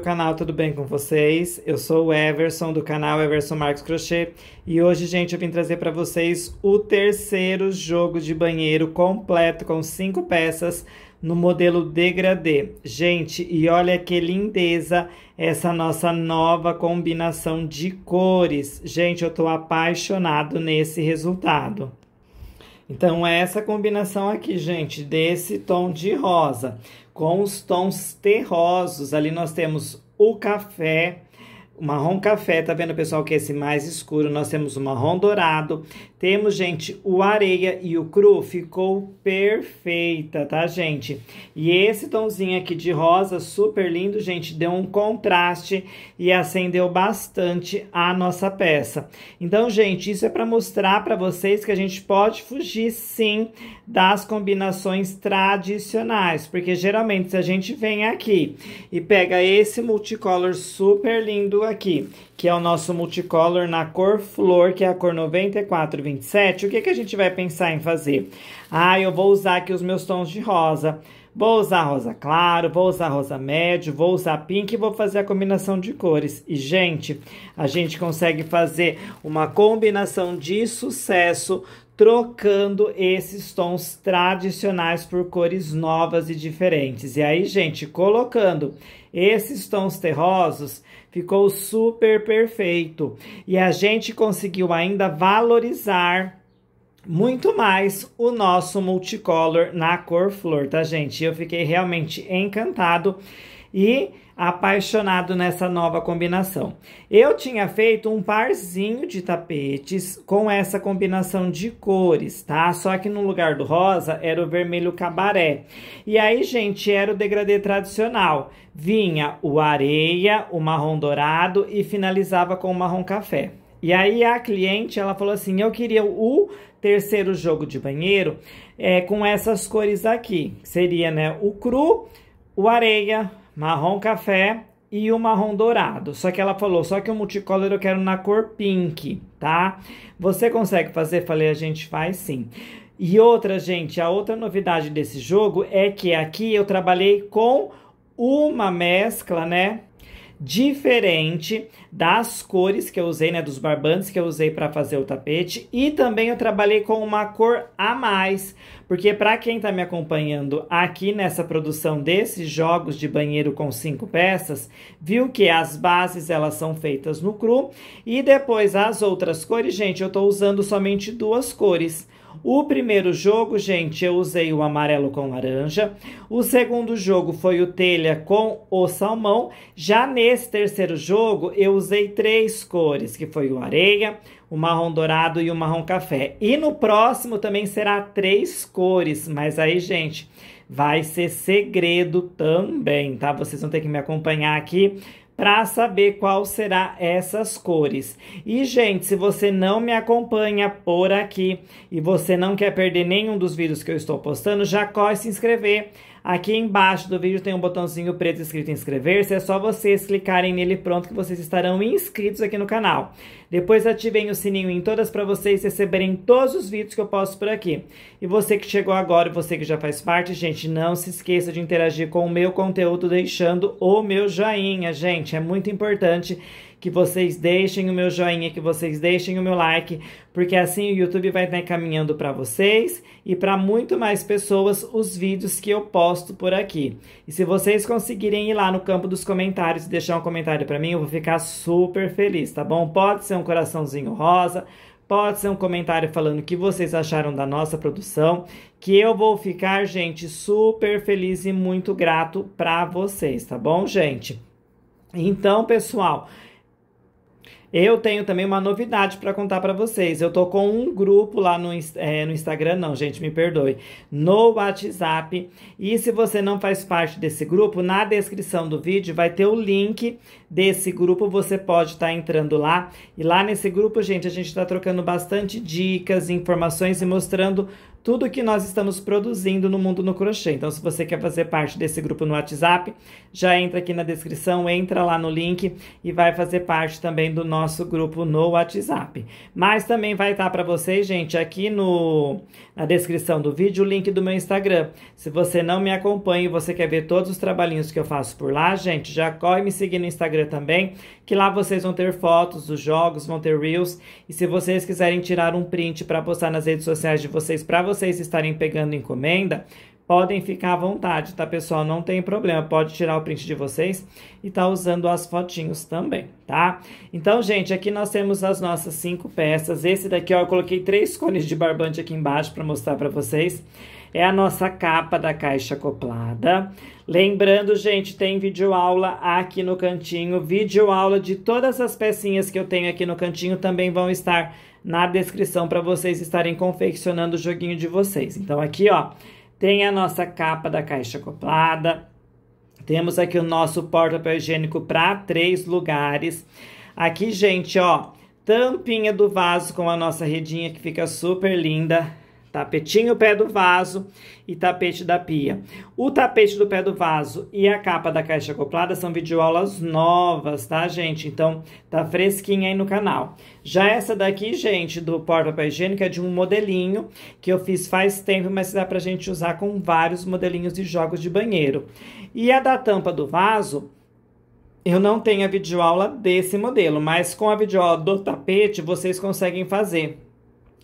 meu canal, tudo bem com vocês? Eu sou o Everson do canal Everson Marcos Crochê e hoje, gente, eu vim trazer para vocês o terceiro jogo de banheiro completo com cinco peças no modelo degradê. Gente, e olha que lindeza essa nossa nova combinação de cores. Gente, eu tô apaixonado nesse resultado. Então, é essa combinação aqui, gente, desse tom de rosa com os tons terrosos. Ali nós temos o café, o marrom café, tá vendo, pessoal, que é esse mais escuro. Nós temos o marrom dourado, temos, gente, o areia e o cru ficou perfeita, tá, gente? E esse tomzinho aqui de rosa, super lindo, gente, deu um contraste e acendeu bastante a nossa peça. Então, gente, isso é para mostrar para vocês que a gente pode fugir, sim, das combinações tradicionais. Porque, geralmente, se a gente vem aqui e pega esse multicolor super lindo aqui que é o nosso multicolor na cor flor, que é a cor 9427, o que, que a gente vai pensar em fazer? Ah, eu vou usar aqui os meus tons de rosa. Vou usar rosa claro, vou usar rosa médio, vou usar pink e vou fazer a combinação de cores. E, gente, a gente consegue fazer uma combinação de sucesso trocando esses tons tradicionais por cores novas e diferentes. E aí, gente, colocando esses tons terrosos, ficou super perfeito. E a gente conseguiu ainda valorizar muito mais o nosso multicolor na cor flor, tá, gente? Eu fiquei realmente encantado e apaixonado nessa nova combinação. Eu tinha feito um parzinho de tapetes com essa combinação de cores, tá? Só que no lugar do rosa era o vermelho cabaré. E aí, gente, era o degradê tradicional. Vinha o areia, o marrom dourado e finalizava com o marrom café. E aí a cliente, ela falou assim, eu queria o terceiro jogo de banheiro é, com essas cores aqui. Seria, né, o cru, o areia, marrom café e o marrom dourado. Só que ela falou, só que o multicolor eu quero na cor pink, tá? Você consegue fazer? Falei, a gente faz sim. E outra, gente, a outra novidade desse jogo é que aqui eu trabalhei com uma mescla, né? diferente das cores que eu usei, né, dos barbantes que eu usei para fazer o tapete e também eu trabalhei com uma cor a mais, porque para quem está me acompanhando aqui nessa produção desses jogos de banheiro com cinco peças, viu que as bases elas são feitas no cru e depois as outras cores, gente, eu estou usando somente duas cores o primeiro jogo, gente, eu usei o amarelo com laranja. O segundo jogo foi o telha com o salmão. Já nesse terceiro jogo, eu usei três cores, que foi o areia, o marrom dourado e o marrom café. E no próximo também será três cores, mas aí, gente, vai ser segredo também, tá? Vocês vão ter que me acompanhar aqui para saber qual será essas cores. E gente, se você não me acompanha por aqui e você não quer perder nenhum dos vídeos que eu estou postando, já corre se inscrever Aqui embaixo do vídeo tem um botãozinho preto escrito inscrever-se, é só vocês clicarem nele pronto que vocês estarão inscritos aqui no canal. Depois ativem o sininho em todas para vocês receberem todos os vídeos que eu posto por aqui. E você que chegou agora, você que já faz parte, gente, não se esqueça de interagir com o meu conteúdo deixando o meu joinha, gente, é muito importante que vocês deixem o meu joinha, que vocês deixem o meu like, porque assim o YouTube vai estar né, encaminhando para vocês e para muito mais pessoas os vídeos que eu posto por aqui. E se vocês conseguirem ir lá no campo dos comentários e deixar um comentário para mim, eu vou ficar super feliz, tá bom? Pode ser um coraçãozinho rosa, pode ser um comentário falando o que vocês acharam da nossa produção, que eu vou ficar, gente, super feliz e muito grato para vocês, tá bom, gente? Então, pessoal, eu tenho também uma novidade para contar para vocês. Eu tô com um grupo lá no, é, no Instagram, não, gente, me perdoe, no WhatsApp. E se você não faz parte desse grupo, na descrição do vídeo vai ter o link desse grupo. Você pode estar tá entrando lá. E lá nesse grupo, gente, a gente está trocando bastante dicas, informações e mostrando tudo que nós estamos produzindo no Mundo no Crochê. Então, se você quer fazer parte desse grupo no WhatsApp, já entra aqui na descrição, entra lá no link e vai fazer parte também do nosso grupo no WhatsApp. Mas também vai estar para vocês, gente, aqui no, na descrição do vídeo o link do meu Instagram. Se você não me acompanha e você quer ver todos os trabalhinhos que eu faço por lá, gente, já corre me seguir no Instagram também, que lá vocês vão ter fotos dos jogos, vão ter reels. E se vocês quiserem tirar um print para postar nas redes sociais de vocês para vocês, vocês estarem pegando encomenda, podem ficar à vontade, tá, pessoal? Não tem problema, pode tirar o print de vocês e tá usando as fotinhos também, tá? Então, gente, aqui nós temos as nossas cinco peças. Esse daqui, ó, eu coloquei três cones de barbante aqui embaixo para mostrar para vocês. É a nossa capa da caixa acoplada. Lembrando, gente, tem vídeo aula aqui no cantinho. vídeo aula de todas as pecinhas que eu tenho aqui no cantinho também vão estar na descrição para vocês estarem confeccionando o joguinho de vocês. Então aqui, ó, tem a nossa capa da caixa acoplada. Temos aqui o nosso porta-papel higiênico para três lugares. Aqui, gente, ó, tampinha do vaso com a nossa redinha que fica super linda. Tapetinho pé do vaso e tapete da pia. O tapete do pé do vaso e a capa da caixa acoplada são videoaulas novas, tá, gente? Então, tá fresquinha aí no canal. Já essa daqui, gente, do porta-papel higiênico é de um modelinho que eu fiz faz tempo, mas dá pra gente usar com vários modelinhos de jogos de banheiro. E a da tampa do vaso... Eu não tenho a videoaula desse modelo, mas com a videoaula do tapete vocês conseguem fazer.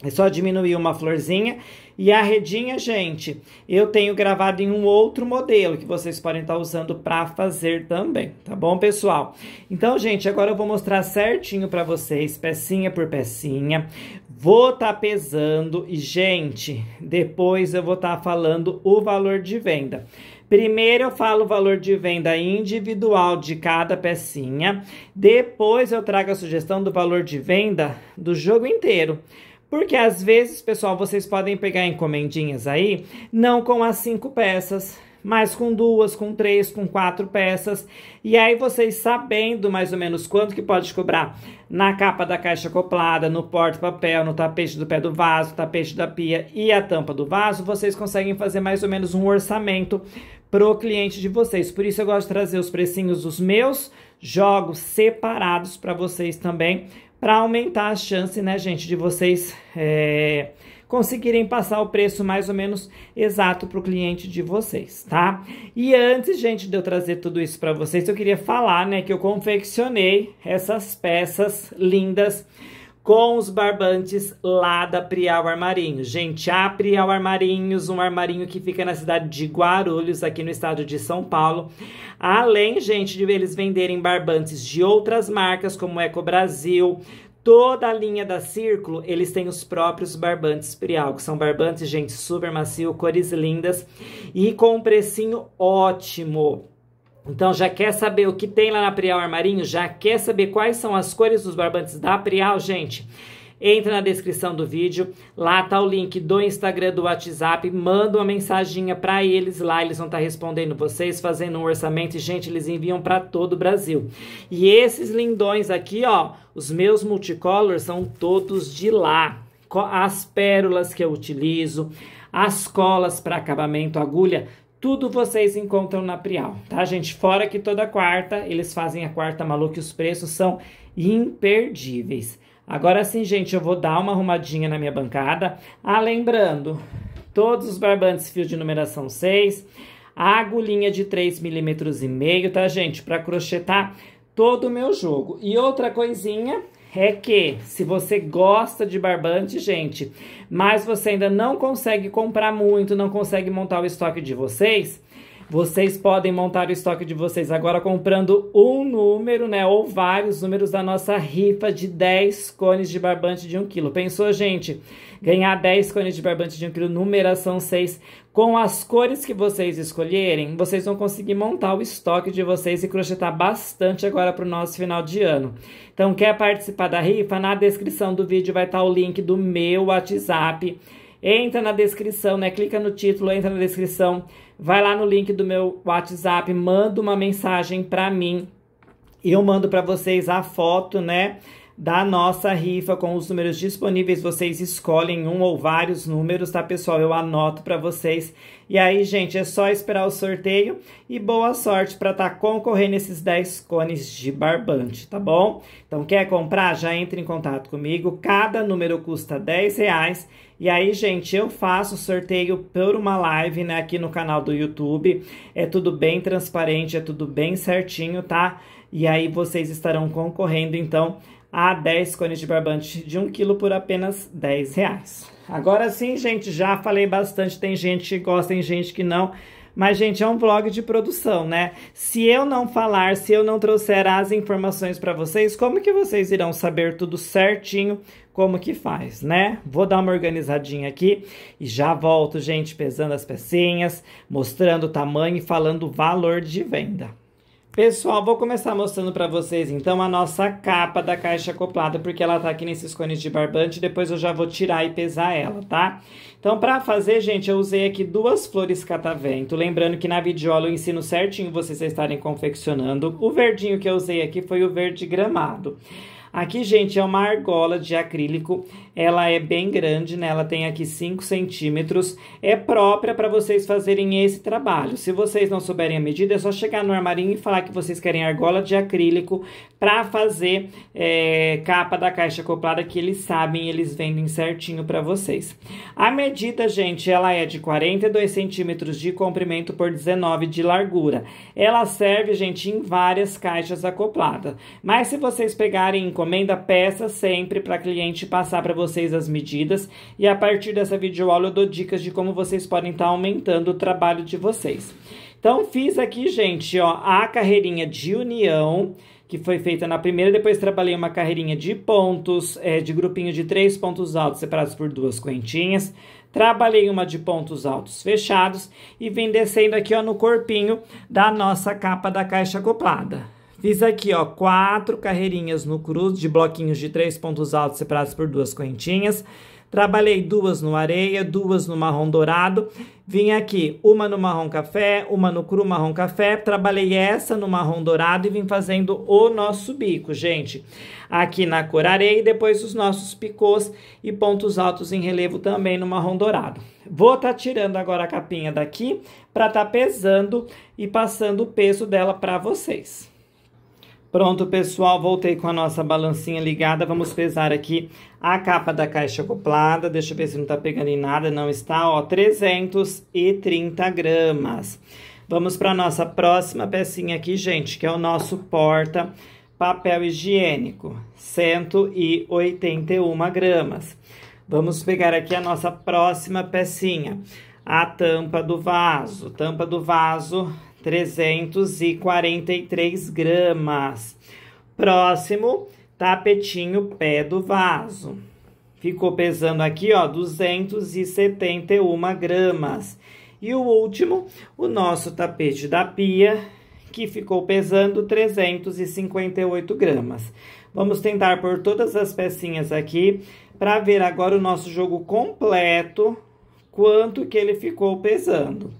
É só diminuir uma florzinha. E a redinha, gente, eu tenho gravado em um outro modelo que vocês podem estar tá usando para fazer também, tá bom, pessoal? Então, gente, agora eu vou mostrar certinho para vocês, pecinha por pecinha. Vou estar tá pesando e, gente, depois eu vou estar tá falando o valor de venda. Primeiro eu falo o valor de venda individual de cada pecinha, depois eu trago a sugestão do valor de venda do jogo inteiro. Porque às vezes, pessoal, vocês podem pegar encomendinhas aí, não com as cinco peças, mas com duas, com três, com quatro peças. E aí vocês sabendo mais ou menos quanto que pode cobrar na capa da caixa acoplada, no porta-papel, no tapete do pé do vaso, tapete da pia e a tampa do vaso, vocês conseguem fazer mais ou menos um orçamento pro cliente de vocês. Por isso eu gosto de trazer os precinhos dos meus jogos separados para vocês também, para aumentar a chance, né, gente, de vocês é, conseguirem passar o preço mais ou menos exato para o cliente de vocês, tá? E antes, gente, de eu trazer tudo isso para vocês, eu queria falar, né, que eu confeccionei essas peças lindas com os barbantes lá da Prial Armarinhos. Gente, a Prial Armarinhos, um armarinho que fica na cidade de Guarulhos, aqui no estado de São Paulo. Além, gente, de eles venderem barbantes de outras marcas, como Eco Brasil, toda a linha da Círculo, eles têm os próprios barbantes Prial, que são barbantes, gente, super macio, cores lindas e com um precinho ótimo. Então já quer saber o que tem lá na Prial Armarinho? Já quer saber quais são as cores dos barbantes da Prial, gente? Entra na descrição do vídeo, lá tá o link do Instagram, do WhatsApp, manda uma mensaginha para eles lá, eles vão estar tá respondendo vocês, fazendo um orçamento e gente, eles enviam para todo o Brasil. E esses lindões aqui, ó, os meus multicolors são todos de lá. As pérolas que eu utilizo, as colas para acabamento, agulha, tudo vocês encontram na Prial, tá, gente? Fora que toda quarta eles fazem a quarta maluca e os preços são imperdíveis. Agora sim, gente, eu vou dar uma arrumadinha na minha bancada. Ah, lembrando, todos os barbantes fio de numeração 6, a agulhinha de 3,5 milímetros e meio, tá, gente? Para crochetar todo o meu jogo. E outra coisinha é que se você gosta de barbante, gente, mas você ainda não consegue comprar muito, não consegue montar o estoque de vocês, vocês podem montar o estoque de vocês agora comprando um número, né? Ou vários números da nossa rifa de 10 cones de barbante de 1 kg. Pensou, gente? Ganhar 10 cones de barbante de 1 kg, numeração 6. Com as cores que vocês escolherem, vocês vão conseguir montar o estoque de vocês e crochetar bastante agora para o nosso final de ano. Então, quer participar da rifa? Na descrição do vídeo vai estar tá o link do meu WhatsApp entra na descrição, né? Clica no título, entra na descrição, vai lá no link do meu WhatsApp, manda uma mensagem para mim. Eu mando para vocês a foto, né? da nossa rifa com os números disponíveis. Vocês escolhem um ou vários números, tá, pessoal? Eu anoto para vocês. E aí, gente, é só esperar o sorteio e boa sorte para estar tá concorrendo esses 10 cones de barbante, tá bom? Então, quer comprar? Já entre em contato comigo. Cada número custa 10 reais e aí, gente, eu faço sorteio por uma live, né, aqui no canal do YouTube. É tudo bem transparente, é tudo bem certinho, tá? E aí vocês estarão concorrendo, então, a 10 cones de barbante de 1 kg por apenas 10 reais. Agora sim, gente, já falei bastante, tem gente que gosta, tem gente que não. Mas, gente, é um blog de produção, né? Se eu não falar, se eu não trouxer as informações para vocês, como que vocês irão saber tudo certinho como que faz, né? Vou dar uma organizadinha aqui e já volto, gente, pesando as pecinhas, mostrando o tamanho e falando o valor de venda. Pessoal, vou começar mostrando para vocês então a nossa capa da caixa acoplada, porque ela tá aqui nesses cones de barbante, depois eu já vou tirar e pesar ela, tá? Então, para fazer, gente, eu usei aqui duas flores catavento, lembrando que na videoaula eu ensino certinho vocês estarem confeccionando. O verdinho que eu usei aqui foi o verde gramado. Aqui, gente, é uma argola de acrílico. Ela é bem grande, né? Ela tem aqui 5 centímetros. É própria para vocês fazerem esse trabalho. Se vocês não souberem a medida, é só chegar no armarinho e falar que vocês querem argola de acrílico para fazer é, capa da caixa acoplada, que eles sabem, eles vendem certinho para vocês. A medida, gente, ela é de 42 centímetros de comprimento por 19 de largura. Ela serve, gente, em várias caixas acopladas. Mas se vocês pegarem encomenda peça sempre para cliente passar para vocês as medidas e a partir dessa videoaula eu dou dicas de como vocês podem estar tá aumentando o trabalho de vocês. Então fiz aqui, gente, ó, a carreirinha de união que foi feita na primeira, depois trabalhei uma carreirinha de pontos, é, de grupinho de três pontos altos separados por duas correntinhas, trabalhei uma de pontos altos fechados e vim descendo aqui ó, no corpinho da nossa capa da caixa acoplada. Fiz aqui, ó, quatro carreirinhas no cruz de bloquinhos de três pontos altos separados por duas correntinhas. Trabalhei duas no areia, duas no marrom dourado. Vim aqui, uma no marrom café, uma no cru marrom café. Trabalhei essa no marrom dourado e vim fazendo o nosso bico, gente. Aqui na cor areia e depois os nossos picôs e pontos altos em relevo também no marrom dourado. Vou tá tirando agora a capinha daqui para tá pesando e passando o peso dela para vocês. Pronto, pessoal, voltei com a nossa balancinha ligada. Vamos pesar aqui a capa da caixa acoplada. Deixa eu ver se não tá pegando em nada. Não está, ó, 330 gramas. Vamos para nossa próxima pecinha aqui, gente, que é o nosso porta papel higiênico, 181 gramas. Vamos pegar aqui a nossa próxima pecinha, a tampa do vaso. Tampa do vaso, 343 gramas. Próximo, tapetinho pé do vaso. Ficou pesando aqui, ó, 271 gramas. E o último, o nosso tapete da pia, que ficou pesando 358 gramas. Vamos tentar por todas as pecinhas aqui para ver agora o nosso jogo completo, quanto que ele ficou pesando.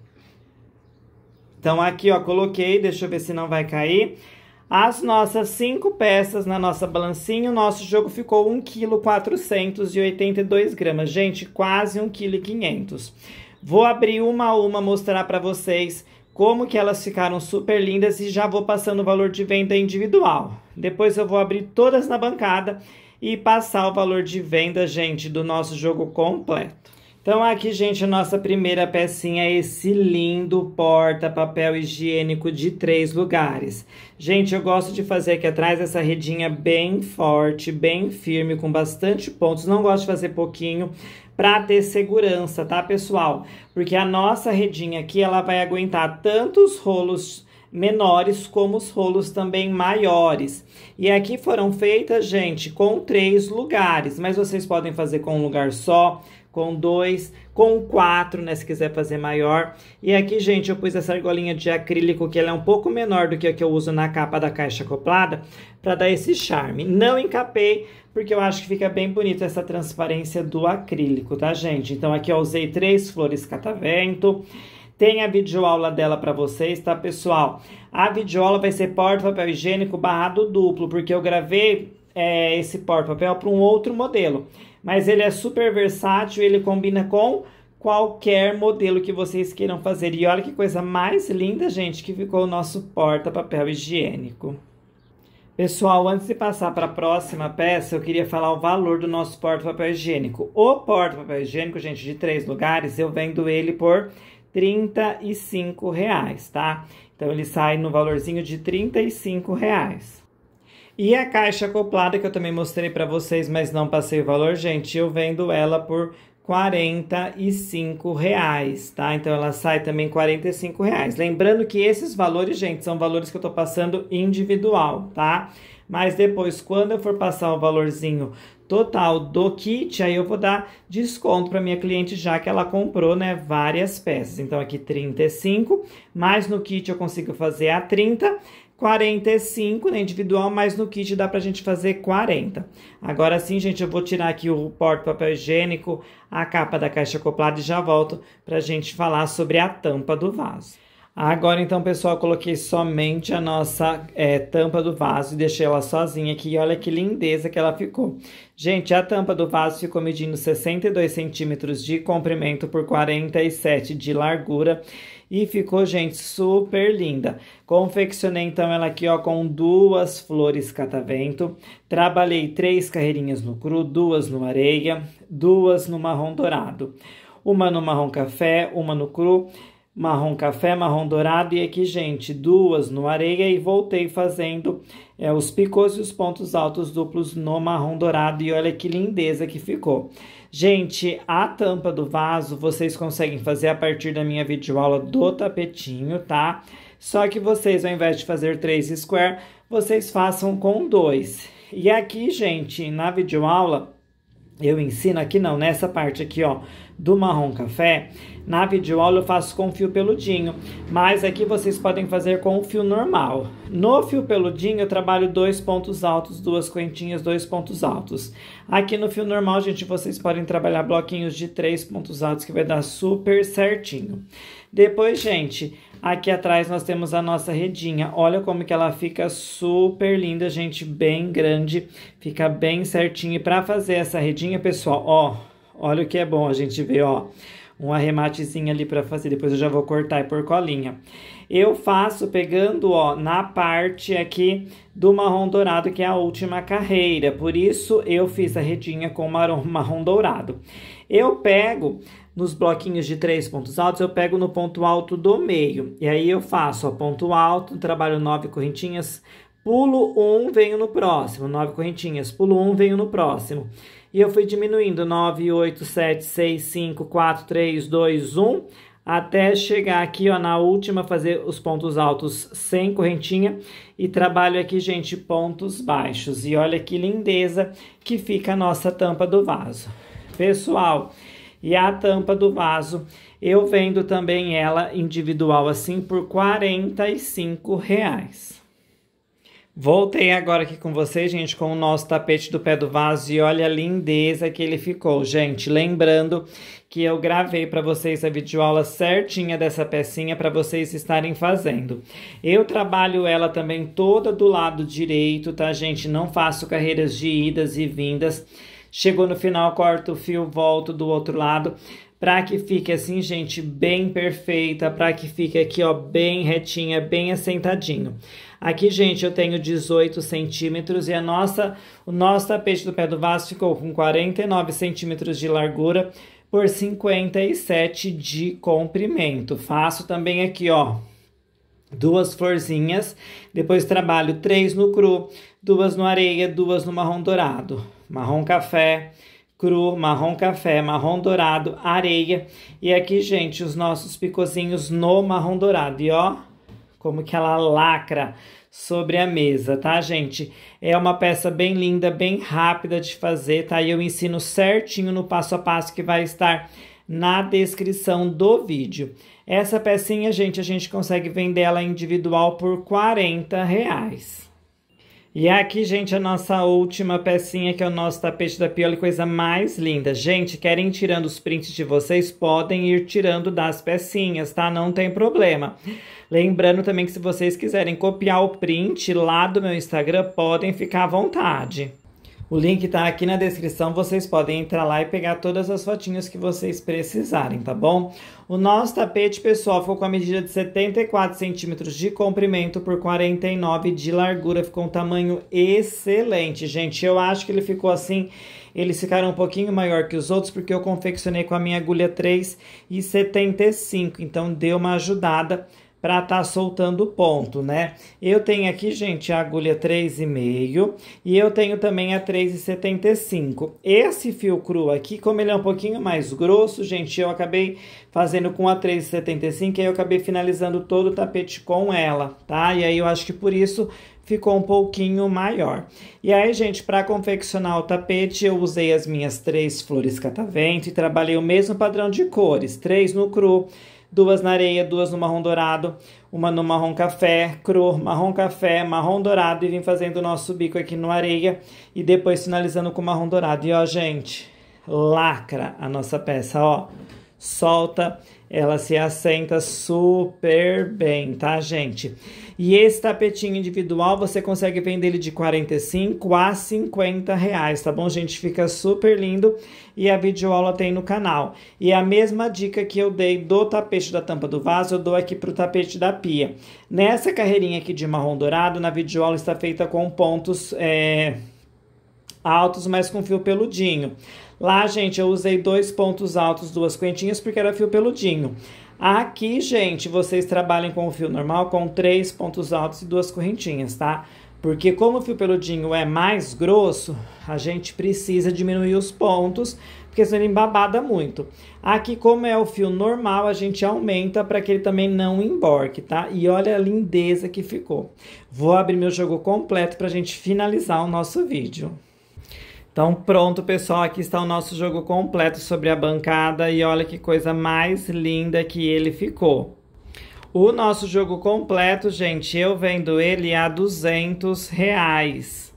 Então aqui, ó, coloquei, deixa eu ver se não vai cair. As nossas cinco peças na nossa balancinha, o nosso jogo ficou 1,482 kg. Gente, quase 1,500 kg. Vou abrir uma a uma, mostrar para vocês como que elas ficaram super lindas e já vou passando o valor de venda individual. Depois eu vou abrir todas na bancada e passar o valor de venda, gente, do nosso jogo completo. Então aqui, gente, a nossa primeira pecinha é esse lindo porta-papel higiênico de três lugares. Gente, eu gosto de fazer aqui atrás essa redinha bem forte, bem firme, com bastante pontos. Não gosto de fazer pouquinho para ter segurança, tá, pessoal? Porque a nossa redinha aqui, ela vai aguentar tantos rolos menores como os rolos também maiores. E aqui foram feitas, gente, com três lugares, mas vocês podem fazer com um lugar só, com 2, com 4, né, se quiser fazer maior. E aqui, gente, eu pus essa argolinha de acrílico, que ela é um pouco menor do que a que eu uso na capa da caixa acoplada, para dar esse charme. Não encapei, porque eu acho que fica bem bonito essa transparência do acrílico, tá, gente? Então, aqui eu usei três flores catavento. Tem a videoaula dela para vocês, tá, pessoal? A videoaula vai ser porta-papel higiênico barrado duplo, porque eu gravei é, esse porta-papel para um outro modelo mas ele é super versátil, ele combina com qualquer modelo que vocês queiram fazer. E olha que coisa mais linda, gente, que ficou o nosso porta-papel higiênico. Pessoal, antes de passar para a próxima peça, eu queria falar o valor do nosso porta-papel higiênico. O porta-papel higiênico, gente, de três lugares, eu vendo ele por R$ reais, tá? Então, ele sai no valorzinho de R$ reais. E a caixa acoplada que eu também mostrei para vocês, mas não passei o valor, gente, eu vendo ela por R$ reais, tá? Então ela sai também R$ reais. Lembrando que esses valores, gente, são valores que eu tô passando individual, tá? Mas depois, quando eu for passar o valorzinho total do kit, aí eu vou dar desconto para minha cliente, já que ela comprou, né, várias peças. Então aqui 35, mas no kit eu consigo fazer a 30 45 na né, individual, mas no kit dá pra gente fazer 40. Agora sim, gente, eu vou tirar aqui o porta papel higiênico, a capa da caixa acoplada e já volto pra gente falar sobre a tampa do vaso. Agora então, pessoal, coloquei somente a nossa é, tampa do vaso e deixei ela sozinha aqui. E olha que lindeza que ela ficou. Gente, a tampa do vaso ficou medindo 62 centímetros de comprimento por 47 de largura e ficou, gente, super linda. Confeccionei então ela aqui, ó, com duas flores catavento. Trabalhei três carreirinhas no cru, duas no areia, duas no marrom dourado. Uma no marrom café, uma no cru, marrom café, marrom dourado. E aqui, gente, duas no areia e voltei fazendo é, os picôs e os pontos altos duplos no marrom dourado. E olha que lindeza que ficou. Gente, a tampa do vaso vocês conseguem fazer a partir da minha videoaula do tapetinho, tá? Só que vocês, ao invés de fazer três square, vocês façam com dois. E aqui, gente, na videoaula, eu ensino aqui não, nessa parte aqui, ó, do marrom café, na videoaula eu faço com fio peludinho, mas aqui vocês podem fazer com o fio normal. No fio peludinho eu trabalho dois pontos altos, duas correntinhas, dois pontos altos. Aqui no fio normal, gente, vocês podem trabalhar bloquinhos de três pontos altos que vai dar super certinho. Depois, gente, aqui atrás nós temos a nossa redinha. Olha como que ela fica super linda, gente, bem grande, fica bem certinho. E para fazer essa redinha, pessoal, ó, olha o que é bom a gente ver, ó um arrematezinho ali para fazer. Depois eu já vou cortar e por colinha. Eu faço pegando, ó, na parte aqui do marrom dourado, que é a última carreira. Por isso, eu fiz a redinha com marrom, marrom dourado. Eu pego nos bloquinhos de três pontos altos, eu pego no ponto alto do meio. E aí, eu faço, ó, ponto alto, trabalho nove correntinhas, Pulo um, venho no próximo. Nove correntinhas. Pulo um, venho no próximo. E eu fui diminuindo. nove, oito, sete, seis, cinco, quatro, três, dois, um Até chegar aqui, ó, na última, fazer os pontos altos sem correntinha. E trabalho aqui, gente, pontos baixos. E olha que lindeza que fica a nossa tampa do vaso. Pessoal, e a tampa do vaso, eu vendo também ela individual assim por R$ 45 reais. Voltei agora aqui com vocês, gente, com o nosso tapete do pé do vaso e olha a lindeza que ele ficou, gente. Lembrando que eu gravei para vocês a videoaula certinha dessa pecinha para vocês estarem fazendo. Eu trabalho ela também toda do lado direito, tá, gente? Não faço carreiras de idas e vindas. Chegou no final, corto o fio, volto do outro lado para que fique assim, gente, bem perfeita, para que fique aqui, ó, bem retinha, bem assentadinho. Aqui, gente, eu tenho 18 centímetros e a nossa, o nosso tapete do pé do vaso ficou com 49 centímetros de largura por 57 de comprimento. Faço também aqui, ó, duas florzinhas, depois trabalho três no cru, duas no areia, duas no marrom dourado, marrom café, cru, marrom café, marrom dourado, areia. E aqui, gente, os nossos picozinhos no marrom dourado. E ó, como que ela lacra sobre a mesa, tá, gente? É uma peça bem linda, bem rápida de fazer, tá? E eu ensino certinho no passo a passo que vai estar na descrição do vídeo. Essa pecinha, gente, a gente consegue vender ela individual por 40 reais. E aqui, gente, a nossa última pecinha, que é o nosso tapete da Pioli, coisa mais linda. Gente, querem tirando os prints de vocês, podem ir tirando das pecinhas, tá? Não tem problema. Lembrando também que se vocês quiserem copiar o print lá do meu Instagram, podem ficar à vontade. O link está aqui na descrição, vocês podem entrar lá e pegar todas as fotinhas que vocês precisarem, tá bom? O nosso tapete, pessoal, ficou com a medida de 74 centímetros de comprimento por 49 de largura. Ficou um tamanho excelente, gente. Eu acho que ele ficou assim, eles ficaram um pouquinho maior que os outros, porque eu confeccionei com a minha agulha 3,75, então deu uma ajudada para estar tá soltando ponto, né? Eu tenho aqui, gente, a agulha 3,5 e eu tenho também a 3,75. Esse fio cru aqui, como ele é um pouquinho mais grosso, gente, eu acabei fazendo com a 3,75 e aí eu acabei finalizando todo o tapete com ela, tá? E aí eu acho que por isso ficou um pouquinho maior. E aí, gente, para confeccionar o tapete, eu usei as minhas três flores catavento e trabalhei o mesmo padrão de cores, três no cru, duas na areia, duas no marrom dourado, uma no marrom café, cru, marrom café, marrom dourado e vim fazendo o nosso bico aqui no areia e depois finalizando com marrom dourado. E ó, gente, lacra a nossa peça, ó. Solta ela se assenta super bem, tá, gente? E esse tapetinho individual, você consegue vender ele de 45 a 50 reais, tá bom, gente? Fica super lindo e a videoaula tem no canal. E a mesma dica que eu dei do tapete da tampa do vaso, eu dou aqui pro tapete da pia. Nessa carreirinha aqui de marrom dourado, na videoaula está feita com pontos... É altos, mas com fio peludinho. Lá, gente, eu usei dois pontos altos, duas correntinhas, porque era fio peludinho. Aqui, gente, vocês trabalhem com o fio normal com três pontos altos e duas correntinhas, tá? Porque como o fio peludinho é mais grosso, a gente precisa diminuir os pontos, porque senão ele embabada muito. Aqui, como é o fio normal, a gente aumenta para que ele também não emborque, tá? E olha a lindeza que ficou. Vou abrir meu jogo completo para a gente finalizar o nosso vídeo. Então pronto, pessoal, aqui está o nosso jogo completo sobre a bancada e olha que coisa mais linda que ele ficou. O nosso jogo completo, gente, eu vendo ele a 200 reais.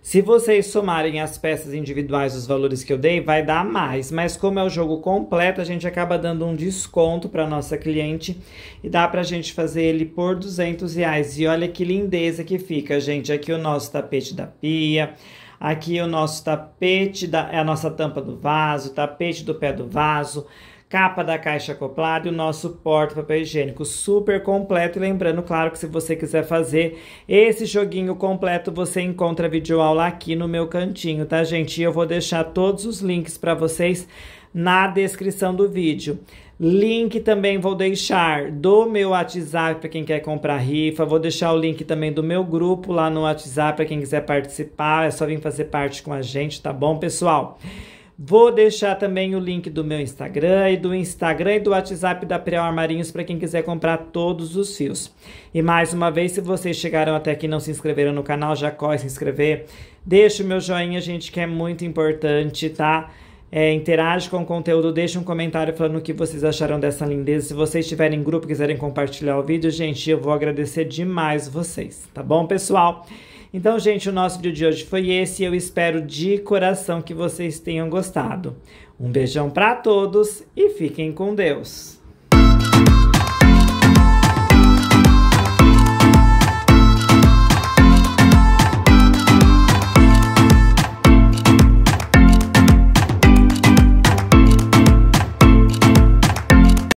Se vocês somarem as peças individuais os valores que eu dei, vai dar mais. Mas como é o jogo completo, a gente acaba dando um desconto para nossa cliente e dá para a gente fazer ele por 200 reais. E olha que lindeza que fica, gente. Aqui o nosso tapete da pia, Aqui o nosso tapete, da, é a nossa tampa do vaso, tapete do pé do vaso, capa da caixa acoplada e o nosso porta-papel higiênico super completo. E lembrando, claro, que se você quiser fazer esse joguinho completo, você encontra a videoaula aqui no meu cantinho, tá, gente? E eu vou deixar todos os links para vocês na descrição do vídeo. Link também vou deixar do meu WhatsApp para quem quer comprar rifa. Vou deixar o link também do meu grupo lá no WhatsApp para quem quiser participar. É só vir fazer parte com a gente, tá bom, pessoal? Vou deixar também o link do meu Instagram e do Instagram e do WhatsApp da Prial Armarinhos para quem quiser comprar todos os fios. E mais uma vez, se vocês chegaram até aqui e não se inscreveram no canal, já corre se inscrever. Deixa o meu joinha, gente, que é muito importante, tá? é, interage com o conteúdo, deixe um comentário falando o que vocês acharam dessa lindeza. Se vocês estiverem em grupo e quiserem compartilhar o vídeo, gente, eu vou agradecer demais vocês, tá bom, pessoal? Então, gente, o nosso vídeo de hoje foi esse. Eu espero de coração que vocês tenham gostado. Um beijão para todos e fiquem com Deus.